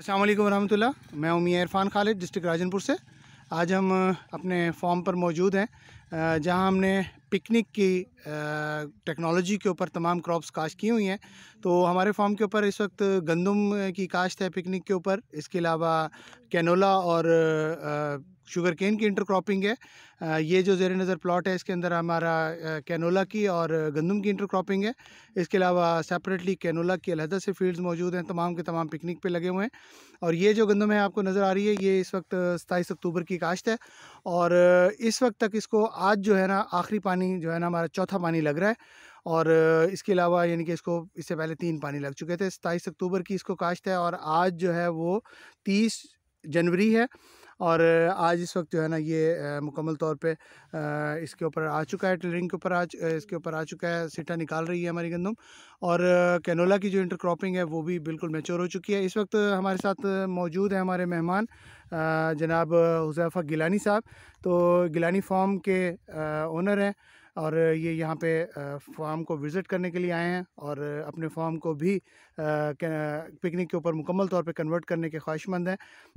अस्सलाम वालेकुम मैं उमिया इरफान खालिद डिस्ट्रिक्ट राजनपुर से आज हम अपने फॉर्म पर मौजूद हैं जहां हमने पिकनिक की टेक्नोलॉजी के ऊपर तमाम क्रॉप्स काश्त की हुई हैं तो हमारे फार्म के ऊपर इस वक्त गंदम की काश्त है पिकनिक के ऊपर इसके अलावा कैनोला और शुगर केन की इंटरक्रॉपिंग है ये जो जेर नज़र प्लॉट है इसके अंदर हमारा कैनोला की और गंदम की इंटरक्रॉपिंग है इसके अलावा सेपरेटली कैनोला की अलहदा से फील्ड्स मौजूद हैं तमाम के तमाम पिकनिक पे लगे हुए हैं और ये जो गंदम है आपको नज़र आ रही है ये इस वक्त सताईस अक्टूबर की काश्त है और इस वक्त तक इसको आज जो है ना आखिरी पानी पानी जो है ना हमारा चौथा पानी लग रहा है और इसके अलावा यानी कि इसको इससे पहले तीन पानी लग चुके थे सताईस अक्टूबर की इसको काश्त है और आज जो है वो तीस जनवरी है और आज इस वक्त जो है ना ये मुकम्मल तौर पे इसके ऊपर आ चुका है टेलरिंग के ऊपर आज इसके ऊपर आ चुका है सिटा निकाल रही है हमारी गंदम और कैनोला की जो इंटरक्रॉपिंग है वो भी बिल्कुल मेच्योर हो चुकी है इस वक्त हमारे साथ मौजूद है हमारे मेहमान जनाब हुजैफ़ा गिलानी साहब तो गिलानी फार्म के ओनर हैं और ये यहाँ पे फार्म को विज़िट करने के लिए आए हैं और अपने फार्म को भी पिकनिक के ऊपर मुकम्मल तौर पे कन्वर्ट करने के ख्वाहिशमंद हैं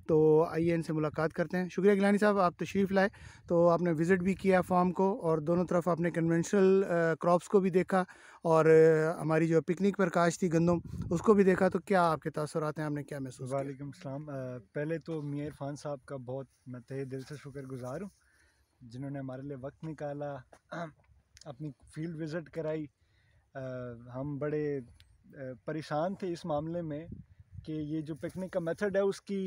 तो आइए इनसे मुलाकात करते हैं शुक्रिया गिलानी साहब आप तशरीफ़ लाए तो आपने विज़िट भी किया फार्म को और दोनों तरफ आपने कन्वेंशनल क्रॉप्स को भी देखा और हमारी जो पिकनिक पर काश थी गंदम उसको भी देखा तो क्या आपके तसरत हैं आपने क्या महसूस वालेकाम पहले तो मेयर ख़ान साहब का बहुत मैं तहे दिल से शुक्र गुज़ार हूँ जिन्होंने हमारे लिए वक्त निकाला अपनी फील्ड विज़िट कराई आ, हम बड़े परेशान थे इस मामले में कि ये जो पिकनिक का मेथड है उसकी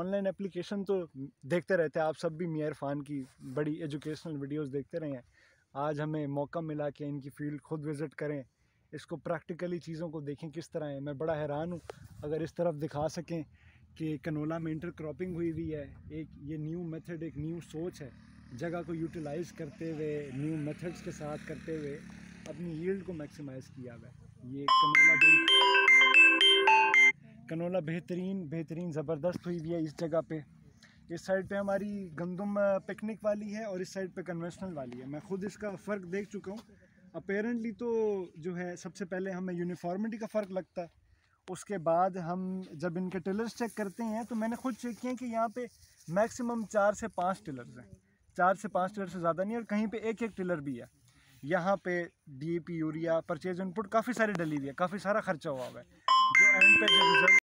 ऑनलाइन एप्लीकेशन तो देखते रहते हैं आप सब भी मियाँ इरफान की बड़ी एजुकेशनल वीडियोस देखते रहे हैं आज हमें मौका मिला कि इनकी फील्ड खुद विज़िट करें इसको प्रैक्टिकली चीज़ों को देखें किस तरह है मैं बड़ा हैरान हूँ अगर इस तरफ दिखा सकें कि कनोला में इंटर क्रॉपिंग हुई हुई है एक ये न्यू मेथड एक न्यू सोच है जगह को यूटिलाइज करते हुए न्यू मेथड्स के साथ करते हुए अपनी यील्ड को मैक्सिमाइज किया हुआ ये कनोला भी कनोला बेहतरीन बेहतरीन ज़बरदस्त हुई हुई है इस जगह पे इस साइड पे हमारी गंदम पिकनिक वाली है और इस साइड पे कन्वेंशनल वाली है मैं खुद इसका फ़र्क देख चुका हूँ अपेरेंटली तो जो है सबसे पहले हमें यूनिफॉर्मिटी का फ़र्क लगता है उसके बाद हम जब इनके टिलर्स चेक करते हैं तो मैंने खुद चेक किया कि यहाँ पे मैक्सिमम चार से पाँच टिलर्स हैं चार से पाँच टिलर से ज़्यादा नहीं और कहीं पे एक एक टिलर भी है यहाँ पे डीएपी यूरिया परचेज इनपुट काफ़ी सारी डली हुई है काफ़ी सारा खर्चा हुआ हुआ है जो एंड पे जो रिजल्ट